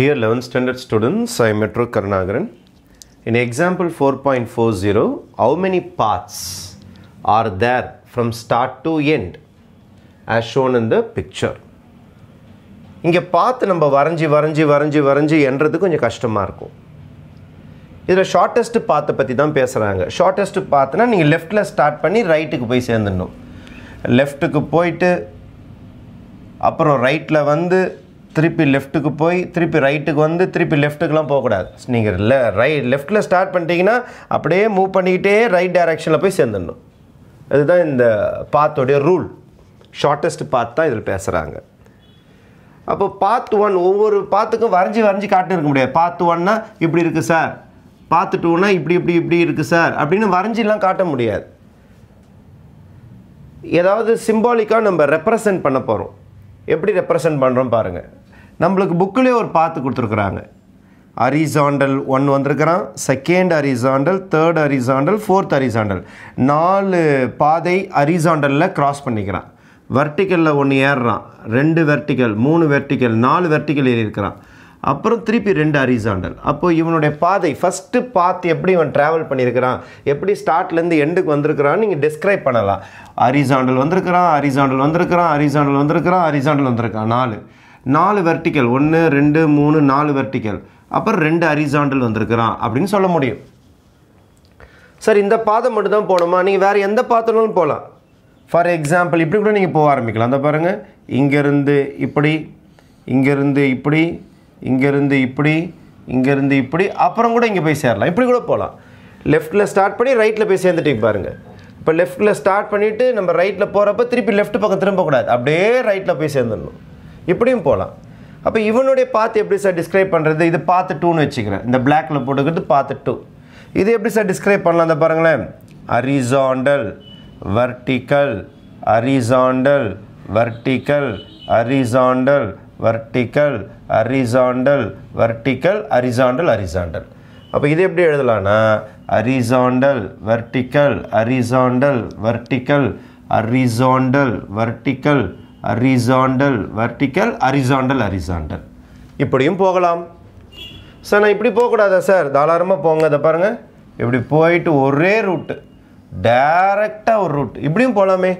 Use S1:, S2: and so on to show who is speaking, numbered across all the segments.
S1: dear eleventh standard 11th standard students, Karunakaran in example four point four zero how many paths are there from start to end as shown in the picture இங்கே பார்த்து நம்ம வரைஞ்சி வரைஞ்சி வரைஞ்சி வரைஞ்சி என்றது கொஞ்சம் கஷ்டமாக இருக்கும் இதில் ஷார்ட்டஸ்ட்டு பாத்தை பற்றி தான் பேசுகிறாங்க ஷார்ட்டஸ்ட்டு பாத்துனா நீங்கள் லெஃப்ட்டில் ஸ்டார்ட் பண்ணி ரைட்டுக்கு போய் சேர்ந்துடணும் லெஃப்ட்டுக்கு போயிட்டு அப்புறம் ரைட்டில் வந்து திருப்பி லெஃப்ட்டுக்கு போய் திருப்பி ரைட்டுக்கு வந்து திருப்பி லெஃப்ட்டுக்கெலாம் போகக்கூடாது நீங்கள் இல்லை ரை லெஃப்ட்டில் ஸ்டார்ட் பண்ணிட்டீங்கன்னா அப்படியே மூவ் பண்ணிக்கிட்டே ரைட் டைரெக்ஷனில் போய் சேர்ந்துடணும் இதுதான் இந்த பாத்தோடைய ரூல் ஷார்ட்டஸ்ட் பாத் தான் இதில் பேசுகிறாங்க அப்போ பாத் ஒன் ஒவ்வொரு பாத்துக்கும் வரைஞ்சி வரைஞ்சி காட்டிருக்க முடியாது பாத்து ஒன்னா இப்படி இருக்குது சார் பாத்து டூனா இப்படி இப்படி இப்படி இருக்குது சார் அப்படின்னு வரைஞ்சிலாம் காட்ட முடியாது ஏதாவது சிம்பாலிக்காக நம்ம ரெப்ரசன்ட் பண்ண போகிறோம் எப்படி ரெப்ரசன்ட் பண்ணுறோம் பாருங்கள் நம்மளுக்கு புக்கிலே ஒரு பார்த்து கொடுத்துருக்குறாங்க அரிசாண்டல் ஒன் வந்திருக்கிறான் second horizontal third horizontal fourth horizontal நாலு பாதை அரிசாண்டலில் க்ராஸ் பண்ணிக்கிறான் வெர்டிக்கலில் ஒன்று ஏறுறான் ரெண்டு வெர்டிக்கல் மூணு வெர்டிக்கல் நாலு வெர்டிக்கல் ஏறியிருக்கிறான் அப்புறம் திருப்பி ரெண்டு அரிசாண்டல் அப்போது இவனுடைய பாதை ஃபஸ்ட்டு பார்த்து எப்படி இவன் ட்ராவல் பண்ணியிருக்கிறான் எப்படி ஸ்டார்ட்லேருந்து எண்டுக்கு வந்திருக்கிறான்னு நீங்கள் டிஸ்கிரைப் பண்ணலாம் அரிசாண்டல் வந்திருக்கிறான் அரிசாண்டல் வந்திருக்கிறான் அரிசாண்டல் வந்திருக்கிறான் அரிசாண்டல் வந்திருக்கான் நாலு நாலு வெர்டிக்கல் ஒன்று ரெண்டு மூணு நாலு வெர்டிக்கல் அப்புறம் ரெண்டு அரிசாண்டல் வந்திருக்கிறான் அப்படின்னு சொல்ல முடியும் சார் இந்த பாதை மட்டும் தான் போகணுமா நீங்கள் வேறு எந்த பாத்திரம்னாலும் போகலாம் ஃபார் எக்ஸாம்பிள் இப்படி கூட நீங்கள் போக ஆரம்பிக்கலாம் அந்த பாருங்கள் இங்கேருந்து இப்படி இங்கேருந்து இப்படி இங்கேருந்து இப்படி இங்கேருந்து இப்படி அப்புறம் கூட இங்கே போய் சேரலாம் இப்படி கூட போகலாம் லெஃப்ட்டில் ஸ்டார்ட் பண்ணி ரைட்டில் போய் சேர்ந்துட்டு பாருங்கள் இப்போ லெஃப்ட்டில் ஸ்டார்ட் பண்ணிவிட்டு நம்ம ரைட்டில் போகிறப்ப திருப்பி லெஃப்ட் பக்கம் திரும்பக்கூடாது அப்படியே ரைட்டில் போய் சேர்ந்துடணும் இப்படியும் போகலாம் அப்போ இவனுடைய பாத்து எப்படி சார் டிஸ்கிரைப் பண்ணுறது இது பாத்து டூன்னு வச்சுக்கிறேன் இந்த பிளாக்கில் போட்டுக்கிறது பாத்து டூ இது எப்படி சார் டிஸ்கிரைப் பண்ணலாம் அந்த பாருங்களேன் horizontal vertical horizontal vertical horizontal vertical horizontal vertical horizontal horizontal அப்போ இது எப்படி எழுதலாம்னா horizontal vertical horizontal vertical horizontal vertical horizontal vertical horizontal horizontal இப்படியும் போகலாம் சார் நான் இப்படி போகக்கூடாதா சார் தாராளமாக போங்க அதை பாருங்கள் இப்படி போயிட்டு ஒரே ரூட்டு டேரெக்டாக ஒரு ரூட் இப்படியும் போகலாமே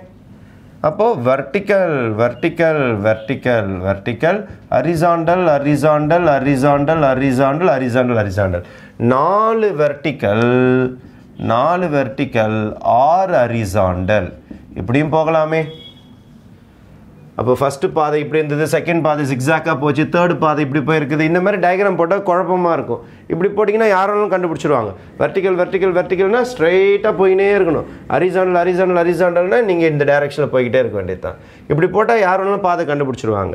S1: அப்போது vertical vertical vertical vertical horizontal horizontal horizontal horizontal horizontal horizontal நாலு வெர்டிக்கல் நாலு வெர்டிக்கல் ஆறு அரிசாண்டல் இப்படியும் போகலாமே அப்போ ஃபஸ்ட்டு பாதை இப்படி இருந்தது செகண்ட் பாதை சிக்ஸாக்காக போச்சு தேர்டு பாதை இப்படி போயிருக்குது இந்த மாதிரி டயக்ராம் போட்டால் குழப்பமாக இருக்கும் இப்படி போட்டிங்கன்னா யாராலும் கண்டுபிடிச்சிருவாங்க வெர்டிக்கல் வெர்டிக்கல் வெர்டிக்கல்னால் ஸ்ட்ரைட்டாக போயினே இருக்கணும் அரிசாண்டல் அரிசாண்டல் அரிசாண்டல்னா நீங்கள் இந்த டைரெக்ஷனில் போய்கிட்டே இருக்க வேண்டியது தான் இப்படி போட்டால் யாராலும் பாதை கண்டுபிடிச்சிருவாங்க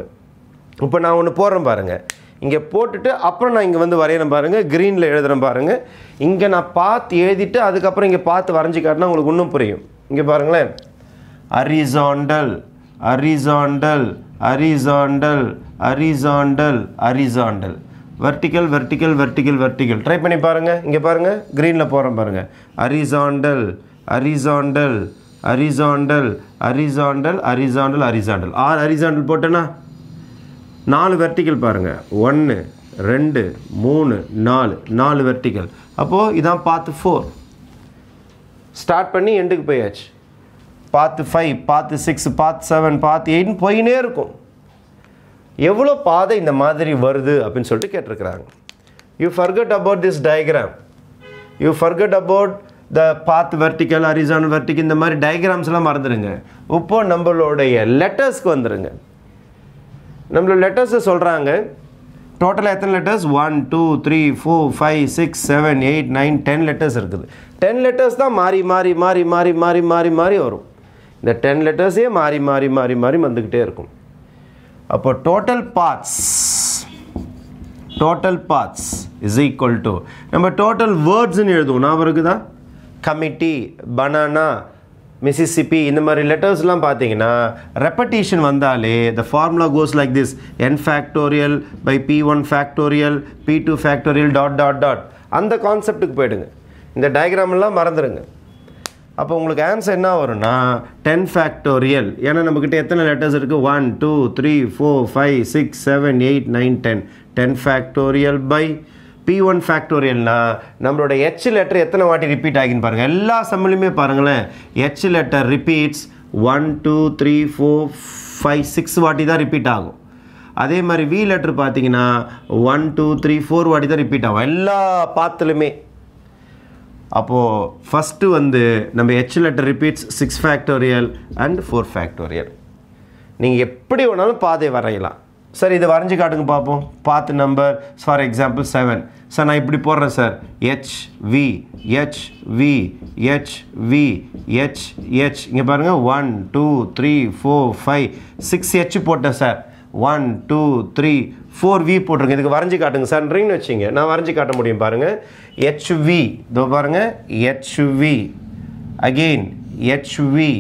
S1: இப்போ நான் ஒன்று போடுறேன் பாருங்கள் இங்கே போட்டுட்டு அப்புறம் நான் இங்கே வந்து வரையிறேன் பாருங்கள் க்ரீனில் எழுதுகிறேன் பாருங்கள் இங்கே நான் பார்த்து எழுதிட்டு அதுக்கப்புறம் இங்கே பார்த்து வரைஞ்சி காட்டினா உங்களுக்கு இன்னும் புரியும் இங்கே பாருங்களேன் horizontal horizontal horizontal horizontal horizontal vertical vertical vertical vertical try பண்ணி பாருங்கள் இங்கே பாருங்கள் க்ரீனில் போகிறோம் பாருங்கள் horizontal horizontal horizontal horizontal horizontal horizontal ஆறு horizontal போட்டேன்னா நாலு வெர்டிக்கல் பாருங்கள் ஒன்று ரெண்டு மூணு நாலு நாலு வெர்டிக்கல் அப்போது இதான் பார்த்து ஃபோர் ஸ்டார்ட் பண்ணி எண்டுக்கு போயாச்சு பார்த்து ஃபைவ் பார்த்து சிக்ஸ் பார்த்து செவன் பார்த்து எயிட்னு போயினே இருக்கும் எவ்வளோ பாதை இந்த மாதிரி வருது அப்படின்னு சொல்லிட்டு கேட்டிருக்கிறாங்க you forgot about this diagram you forgot about the path vertical horizon vertical இந்த மாதிரி டயக்ராம்ஸ்லாம் மறந்துடுங்க இப்போ நம்மளுடைய லெட்டர்ஸ்க்கு வந்துடுங்க நம்மளோட லெட்டர்ஸை சொல்கிறாங்க டோட்டலாக எத்தனை letters one two three four five six seven eight nine ten letters இருக்குது டென் லெட்டர்ஸ் தான் மாறி மாறி மாறி மாறி மாறி மாறி மாறி வரும் இந்த டென் லெட்டர்ஸே மாறி மாறி மாறி மாறி வந்துக்கிட்டே இருக்கும் அப்போ total parts total parts is equal to நம்ம டோட்டல் வேர்ட்ஸ்ன்னு எழுதுவோம் ஞாபகம் தான் கமிட்டி பனானா மிசிசிபி இந்த மாதிரி லெட்டர்ஸ்லாம் பார்த்தீங்கன்னா ரெப்படீஷன் வந்தாலே the formula goes like this n factorial by p one factorial p two factorial dot dot dot அந்த கான்செப்டுக்கு போயிடுங்க இந்த டயக்ராம்லாம் மறந்துடுங்க அப்போ உங்களுக்கு ஆன்சர் என்ன வரும்னா டென் ஃபேக்டோரியல் ஏன்னா நம்மக்கிட்ட எத்தனை லெட்டர்ஸ் இருக்குது one two three four five six seven eight nine ten ten factorial by p one ஃபேக்டோரியல்னா நம்மளோட ஹெச் லெட்டர் எத்தனை வாட்டி ரிப்பீட் ஆகின்னு பாருங்கள் எல்லா சம்மிலுமே பாருங்களேன் H letter repeats one two three four five six வாட்டி தான் ரிப்பீட் ஆகும் அதே மாதிரி வி லெட்ரு பார்த்தீங்கன்னா ஒன் டூ த்ரீ ஃபோர் வாட்டி தான் ரிப்பீட் ஆகும் எல்லா பாத்துலுமே அப்போது ஃபஸ்ட்டு வந்து நம்ம H letter repeats six factorial and four factorial நீங்கள் எப்படி வேணாலும் பாதை வரையலாம் சார் இதை வரைஞ்சி காட்டுங்க பார்ப்போம் பார்த்து number for example seven sir நான் இப்படி போடுறேன் sir H V H V H V H H இங்கே பாருங்கள் one two three four five six H போட்டேன் sir one two three four V போட்டிருக்கு இதுக்கு வரைஞ்சி காட்டுங்க சன்ரிங்னு வச்சிங்க நான் வரைஞ்சி காட்ட முடியும் பாருங்கள் ஹெச்வி இதோ பாருங்கள் H V again H V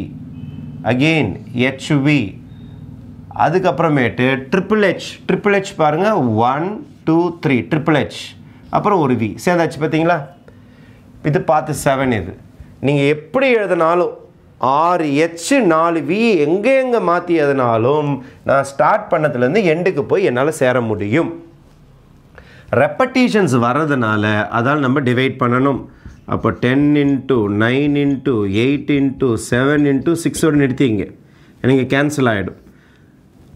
S1: again H V அதுக்கப்புறமேட்டு ட்ரிபிள் ஹெச் ட்ரிபிள் ஹெச் பாருங்கள் one two three triple H அப்புறம் ஒரு வி சேர்ந்தாச்சு பார்த்தீங்களா இது பார்த்து செவன் இது நீங்கள் எப்படி எழுதினாலும் ஆறு ஹெச் நாலு வி எங்கே எங்கே மாற்றியதுனாலும் நான் ஸ்டார்ட் பண்ணதுலேருந்து எண்டுக்கு போய் என்னால் சேர முடியும் ரெப்பட்டீஷன்ஸ் வர்றதுனால அதால் நம்ம டிவைட் பண்ணணும் அப்போ ten into nine into eight into seven into சிக்ஸோடு நிறுத்திங்க எனக்கு கேன்சல் ஆகிடும்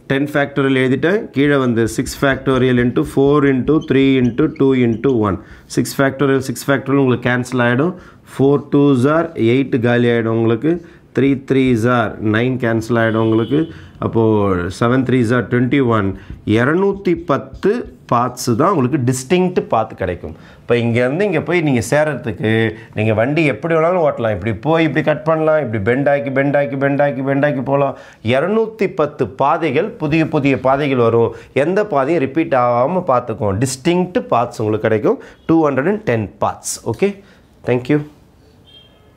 S1: டென் ஃபேக்டோரியல் எழுதிட்டேன் கீழே வந்து six factorial into four into three into two into one six factorial six factorial உங்களுக்கு கேன்சல் ஆகிடும் ஃபோர் டூ ஜார் எயிட் காலி ஆகிடும் உங்களுக்கு three three are nine cancel ஆகிடும் உங்களுக்கு அப்போது seven three are twenty one இரநூத்தி பத்து பாத்ஸு தான் உங்களுக்கு டிஸ்டிங்க்ட் பார்த்து கிடைக்கும் இப்போ இங்கேருந்து இங்கே போய் நீங்கள் சேரத்துக்கு நீங்கள் வண்டி எப்படி வேணாலும் ஓட்டலாம் இப்படி போய் இப்படி கட் பண்ணலாம் இப்படி பெண்டாக்கி பெண்டாக்கி பெண்டாக்கி பெண்டாக்கி போகலாம் இரநூத்தி பத்து பாதைகள் புதிய புதிய பாதைகள் வரும் எந்த பாதையும் ரிப்பீட் ஆகாமல் பார்த்துக்கும் டிஸ்டிங்க்ட் பாத்ஸ் உங்களுக்கு கிடைக்கும் two hundred and ten paths okay thank you